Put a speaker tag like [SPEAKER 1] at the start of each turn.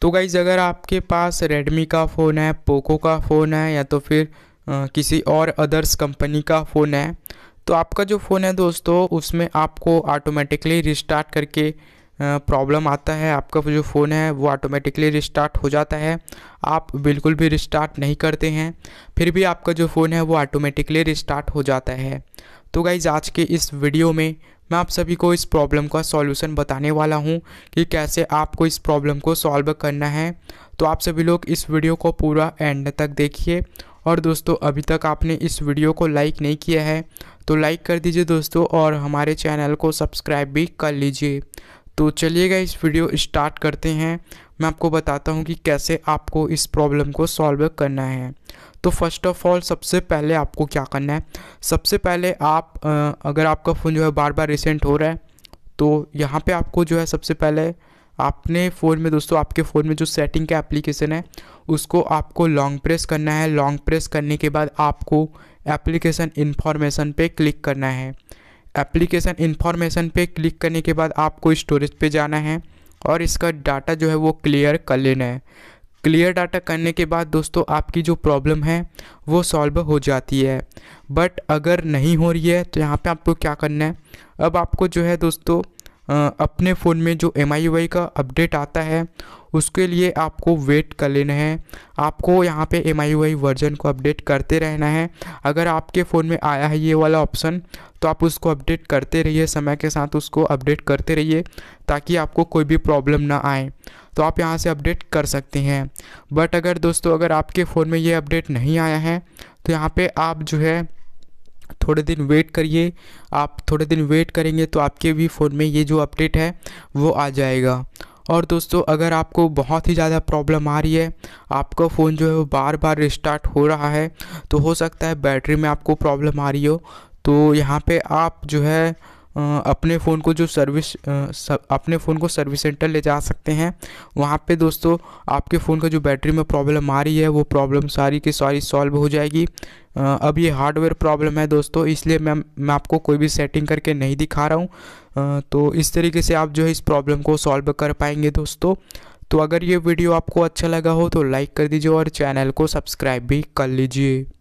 [SPEAKER 1] तो गाइज़ अगर आपके पास रेडमी का फ़ोन है पोको का फ़ोन है या तो फिर आ, किसी और अदर्स कंपनी का फ़ोन है तो आपका जो फ़ोन है दोस्तों उसमें आपको ऑटोमेटिकली रिस्टार्ट करके प्रॉब्लम आता है आपका जो फ़ोन है वो ऑटोमेटिकली रिस्टार्ट हो जाता है आप बिल्कुल भी रिस्टार्ट नहीं करते हैं फिर भी आपका जो फ़ोन है वो ऑटोमेटिकली रिस्टार्ट हो जाता है तो गाइज़ आज के इस वीडियो में मैं आप सभी को इस प्रॉब्लम का सॉल्यूशन बताने वाला हूं कि कैसे आपको इस प्रॉब्लम को सॉल्व करना है तो आप सभी लोग इस वीडियो को पूरा एंड तक देखिए और दोस्तों अभी तक आपने इस वीडियो को लाइक नहीं किया है तो लाइक कर दीजिए दोस्तों और हमारे चैनल को सब्सक्राइब भी कर लीजिए तो चलिएगा इस वीडियो स्टार्ट करते हैं मैं आपको बताता हूँ कि कैसे आपको इस प्रॉब्लम को सॉल्व करना है तो फर्स्ट ऑफ ऑल सबसे पहले आपको क्या करना है सबसे पहले आप अगर आपका फ़ोन जो है बार बार रिसेंट हो रहा है तो यहाँ पे आपको जो है सबसे पहले आपने फ़ोन में दोस्तों आपके फ़ोन में जो सेटिंग का एप्लीकेशन है उसको आपको लॉन्ग प्रेस करना है लॉन्ग प्रेस करने के बाद आपको एप्लीकेशन इन्फॉर्मेशन पे क्लिक करना है एप्लीकेशन इन्फॉर्मेशन पे क्लिक करने के बाद आपको स्टोरेज पे जाना है और इसका डाटा जो है वो क्लियर कर लेना है क्लियर डाटा करने के बाद दोस्तों आपकी जो प्रॉब्लम है वो सॉल्व हो जाती है बट अगर नहीं हो रही है तो यहाँ पे आपको क्या करना है अब आपको जो है दोस्तों अपने फ़ोन में जो एम आई का अपडेट आता है उसके लिए आपको वेट कर लेना है आपको यहाँ पे एम आई वर्जन को अपडेट करते रहना है अगर आपके फ़ोन में आया है ये वाला ऑप्शन तो आप उसको अपडेट करते रहिए समय के साथ उसको अपडेट करते रहिए ताकि आपको कोई भी प्रॉब्लम ना आए तो आप यहाँ से अपडेट कर सकते हैं बट अगर दोस्तों अगर आपके फ़ोन में ये अपडेट नहीं आया है तो यहाँ पर आप जो है थोड़े दिन वेट करिए आप थोड़े दिन वेट करेंगे तो आपके भी फ़ोन में ये जो अपडेट है वो आ जाएगा और दोस्तों अगर आपको बहुत ही ज़्यादा प्रॉब्लम आ रही है आपका फ़ोन जो है वो बार बार रिस्टार्ट हो रहा है तो हो सकता है बैटरी में आपको प्रॉब्लम आ रही हो तो यहाँ पे आप जो है अपने फ़ोन को जो सर्विस अपने फ़ोन को सर्विस सेंटर ले जा सकते हैं वहाँ पे दोस्तों आपके फ़ोन का जो बैटरी में प्रॉब्लम आ रही है वो प्रॉब्लम सारी की सारी सॉल्व हो जाएगी अब ये हार्डवेयर प्रॉब्लम है दोस्तों इसलिए मैं मैं आपको कोई भी सेटिंग करके नहीं दिखा रहा हूँ तो इस तरीके से आप जो है इस प्रॉब्लम को सॉल्व कर पाएंगे दोस्तों तो अगर ये वीडियो आपको अच्छा लगा हो तो लाइक कर दीजिए और चैनल को सब्सक्राइब भी कर लीजिए